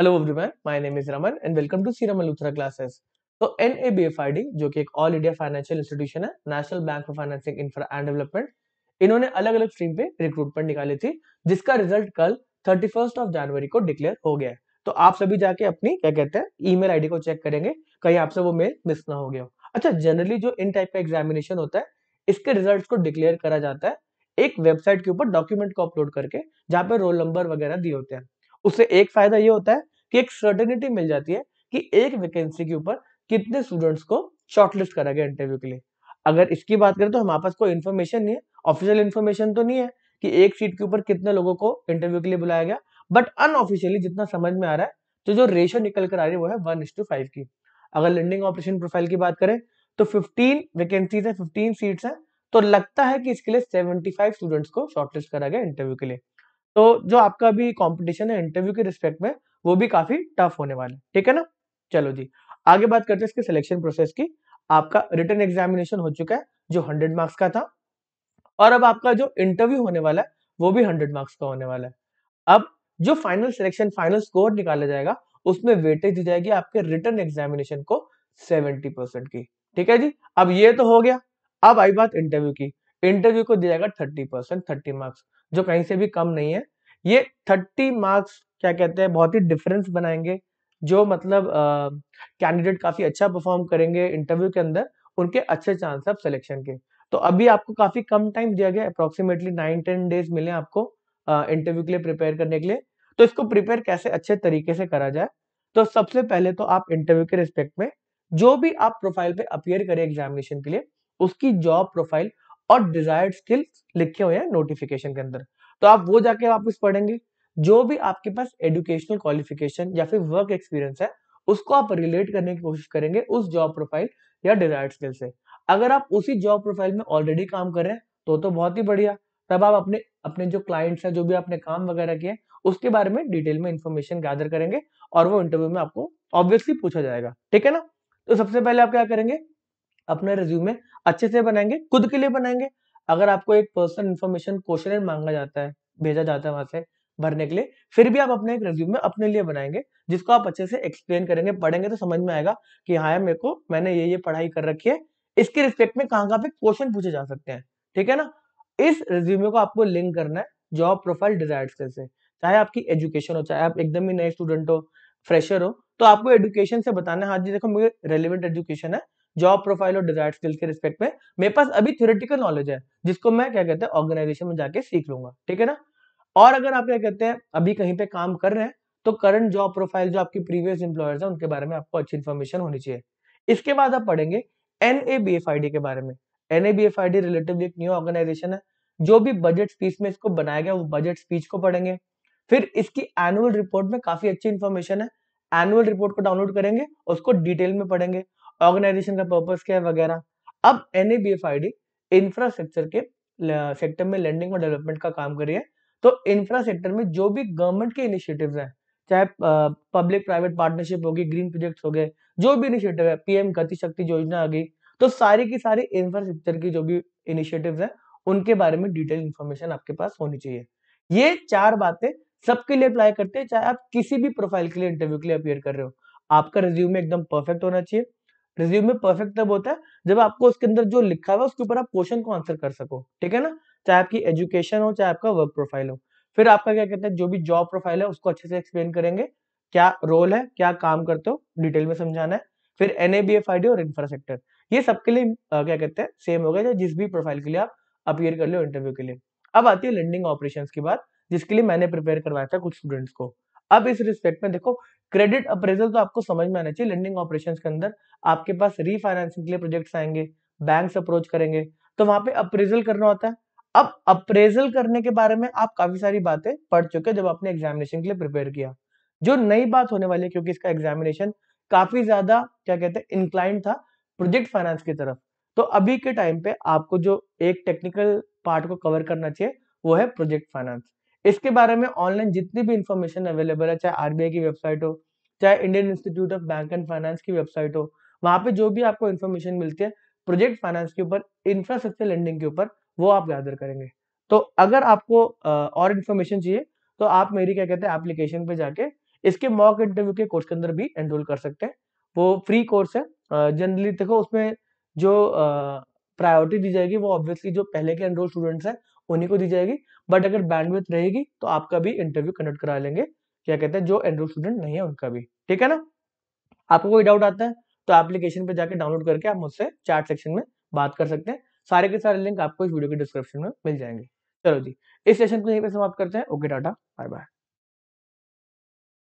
hello everyone my name is Raman and welcome to सीरम अलूथरा classes तो N A B F I D जो कि एक ऑल इंडिया फाइनेंशियल इंस्टीट्यूशन है national bank of financing infra and development इन्होंने अलग अलग स्ट्रीम पे रिक्रूटमेंट निकाली थी जिसका रिजल्ट कल थर्टी फर्स्ट ऑफ जनवरी को डिक्लेयर हो गया है तो आप सभी जाके अपनी क्या कहते हैं ई मेल को चेक करेंगे कहीं आपसे वो मेल मिस ना हो गया अच्छा जनरली जो इन टाइप का एग्जामिनेशन होता है इसके रिजल्ट को डिक्लेयर करा जाता है एक वेबसाइट के ऊपर डॉक्यूमेंट को अपलोड करके जहाँ पे रोल नंबर वगैरह दिए होते हैं उससे एक फायदा ये होता है कि एक सर्टेनिटी मिल जाती है कि एक वैकेंसी के ऊपर कितने स्टूडेंट्स को शॉर्टलिस्ट करा गया इंटरव्यू के लिए अगर इसकी बात करें तो हमारे पास कोई इन्फॉर्मेशन नहीं है ऑफिशियल इन्फॉर्मेशन तो नहीं है कि एक सीट के ऊपर कितने लोगों को इंटरव्यू के लिए बुलाया गया बट अनऑफिशियली जितना समझ में आ रहा है तो जो रेशो निकल कर आ रही है वो है वन की अगर लैंडिंग ऑपरेशन प्रोफाइल की बात करें तो फिफ्टीन वैकेंसीज है फिफ्टीन सीट्स हैं तो लगता है कि इसके लिए 75 स्टूडेंट्स को शॉर्टलिस्ट करा गया इंटरव्यू के लिए तो जो आपका भी कॉम्पिटिशन है इंटरव्यू के रिस्पेक्ट में वो भी काफी टफ होने वाला है ठीक है ना चलो जी आगे बात करते हैं इसके सिलेक्शन प्रोसेस की आपका रिटर्न एग्जामिनेशन हो चुका है जो हंड्रेड मार्क्स का था और अब आपका जो इंटरव्यू होने वाला है वो भी हंड्रेड मार्क्स का होने वाला है अब जो फाइनल सिलेक्शन फाइनल स्कोर निकाला जाएगा उसमें वेटेज दी जाएगी आपके रिटर्न एग्जामिनेशन को सेवेंटी परसेंट की ठीक है जी अब ये तो हो गया अब आई बात इंटरव्यू की इंटरव्यू को दिया जाएगा थर्टी परसेंट थर्टी मार्क्स जो कहीं से भी कम नहीं है ये थर्टी मार्क्स क्या कहते हैं बहुत ही डिफरेंस बनाएंगे जो मतलब कैंडिडेट काफी अच्छा परफॉर्म करेंगे इंटरव्यू के अंदर उनके अच्छे चांस है सिलेक्शन के तो अभी आपको काफी कम टाइम दिया गया अप्रोक्सीमेटली नाइन टेन डेज मिले आपको इंटरव्यू के लिए प्रिपेयर करने के लिए तो इसको प्रिपेयर कैसे अच्छे तरीके से करा जाए तो सबसे पहले तो आप इंटरव्यू के रिस्पेक्ट में जो भी आप प्रोफाइल पे अपियर करें एग्जामिनेशन के लिए उसकी जॉब प्रोफाइल और डिजायर्ड स्किल्स लिखे हुए हैं नोटिफिकेशन के अंदर तो आप वो जाके वापस पढ़ेंगे जो भी आपके पास एडुकेशनल क्वालिफिकेशन या फिर वर्क एक्सपीरियंस है उसको आप रिलेट करने की कोशिश करेंगे उस जॉब प्रोफाइल या डिजायर्ड स्किल से अगर आप उसी जॉब प्रोफाइल में ऑलरेडी काम कर रहे हैं तो तो बहुत ही बढ़िया तब आप अपने अपने जो क्लाइंट्स हैं जो भी आपने काम वगैरह किए उसके बारे में डिटेल में इंफॉर्मेशन गैदर करेंगे और वो इंटरव्यू में आपको ऑब्वियसली पूछा जाएगा ठीक है ना तो सबसे पहले आप क्या करेंगे अपने रिज्यूम में अच्छे से बनाएंगे खुद के लिए बनाएंगे अगर आपको एक पर्सनल इन्फॉर्मेशन क्वेश्चन मांगा जाता है भेजा जाता है वहां से भरने के लिए फिर भी आप अपने एक रिज्यूम में अपने लिए बनाएंगे जिसको आप अच्छे से एक्सप्लेन करेंगे पढ़ेंगे तो समझ में आएगा कि हाँ मेरे को मैंने ये ये पढ़ाई कर रखी है इसके रिस्पेक्ट में कहाँ कहाँ पे क्वेश्चन पूछे जा सकते हैं ठीक है ना इस रिज्यूमे को आपको लिंक करना है जॉब प्रोफाइल डिजायर से चाहे आपकी एजुकेशन हो चाहे आप एकदम ही नए स्टूडेंट हो फ्रेशर हो तो आपको एजुकेशन से बताना है हाँ जी देखो मुझे रेलिवेंट एजुकेशन है जॉब प्रोफाइल और डिजायर स्किल के रिस्पेक्ट में मेरे पास अभी थ्योरेटिकल नॉलेज है जिसको मैं क्या कहते हैं ऑर्गेनाइजेशन में जाके सीख लूंगा ठीक है ना और अगर आप क्या कहते हैं अभी कहीं पे काम कर रहे हैं तो करंट जॉब प्रोफाइल जो आपकी प्रीवियस इंप्लॉयर्स है उनके बारे में आपको अच्छी इन्फॉर्मेशन होनी चाहिए इसके बाद आप पढ़ेंगे एन के बारे में एन रिलेटिवली एक न्यू ऑर्गेनाइजेशन है जो भी बजट स्पीच में इसको बनाया गया वो बजट स्पीच को पढ़ेंगे फिर इसकी एनुअल रिपोर्ट में काफी अच्छी इन्फॉर्मेशन है एनुअल रिपोर्ट को डाउनलोड करेंगे उसको डिटेल में पढ़ेंगे ऑर्गेनाइजेशन का पर्पज क्या है वगैरह अब एन इंफ्रास्ट्रक्चर के सेक्टर में लैंडिंग और डेवलपमेंट का काम करिए तो इंफ्रास्ट्रक्चर में जो भी गवर्नमेंट के इनिशिएटिव हैं चाहे पब्लिक प्राइवेट पार्टनरशिप होगी ग्रीन प्रोजेक्ट्स हो गए जो भी इनिशिएटिव है पीएम गति शक्ति योजना आ गई तो सारी की सारी इंफ्रास्ट्रक्चर की जो भी इनिशिएटिव है उनके बारे में डिटेल इन्फॉर्मेशन आपके पास होनी चाहिए ये चार बातें सबके लिए अप्लाई करते हैं चाहे आप किसी भी प्रोफाइल के लिए इंटरव्यू के लिए अपियर कर रहे हो आपका रिज्यूम एकदम परफेक्ट होना चाहिए रिज्यूम में परफेक्ट तब होता है जब आपको उसके अंदर जो लिखा हुआ है उसके ऊपर आप क्वेश्चन को आंसर कर सको ठीक है ना चाहे आपकी एजुकेशन हो चाहे आपका वर्क प्रोफाइल हो फिर आपका क्या कहते हैं जो भी जॉब प्रोफाइल है उसको अच्छे से एक्सप्लेन करेंगे क्या रोल है क्या काम करते हो डिटेल में समझाना है फिर एनएबीएफआईडी और इंफ्रास्ट्रक्चर ये सबके लिए आ, क्या कहते हैं सेम हो गया जिस भी प्रोफाइल के लिए आप अपियर कर लो इंटरव्यू के लिए अब आती है लर्निंग ऑपरेशन की बात जिसके लिए मैंने प्रिपेयर करवाया था कुछ स्टूडेंट्स को अब इस रिस्पेक्ट में देखो क्रेडिट अप्रेजल तो आपको समझ में आना चाहिए लेंडिंग ऑपरेशन के अंदर आपके पास रीफाइनेंसिंग के लिए प्रोजेक्ट आएंगे बैंक अप्रोच करेंगे तो वहां पे अप्रेजल करना होता है अब अप्रेजल करने के बारे में आप काफी सारी बातें पढ़ चुके जब आपने एग्जामिनेशन के लिए प्रिपेयर किया जो नई बात होने वाली है क्योंकि इसका एग्जामिनेशन काफी ज्यादा क्या कहते हैं इंक्लाइंड था प्रोजेक्ट फाइनेंस की तरफ तो अभी के टाइम पे आपको जो एक टेक्निकल पार्ट को कवर करना चाहिए वो है प्रोजेक्ट फाइनेंस इसके बारे में ऑनलाइन जितनी भी इंफॉर्मेशन अवेलेबल है चाहे आरबीआई की वेबसाइट हो चाहे Indian Institute of Bank and Finance की वेबसाइट हो वहां पे जो भी आपको इन्फॉर्मेशन मिलती है प्रोजेक्ट फाइनेंस के ऊपर इंफ्रास्ट्रक्चर लेंडिंग के ऊपर वो आप गैदर करेंगे तो अगर आपको और इन्फॉर्मेशन चाहिए तो आप मेरी क्या कहते हैं एप्लीकेशन पे जाके इसके मॉक इंटरव्यू के कोर्स के अंदर भी एनरोल कर सकते हैं वो फ्री कोर्स है जनरली देखो उसमें जो प्रायोरिटी दी जाएगी वो ऑब्वियसली जो पहले के एनरोल स्टूडेंट्स हैं उन्हीं को दी जाएगी बट अगर बैंडविथ रहेगी तो आपका भी इंटरव्यू कंडक्ट करा लेंगे क्या कहते हैं जो एंड्रॉइड स्टूडेंट नहीं है उनका भी ठीक है ना आपको कोई डाउट आता है तो एप्लीकेशन पर जाकर डाउनलोड करके आप मुझसे चैट सेक्शन में बात कर सकते हैं सारे के सारे लिंक आपको इस वीडियो के डिस्क्रिप्शन में मिल जाएंगे चलो जी इस सेशन को यहीं पर समाप्त करते हैं ओके टाटा बाय बाय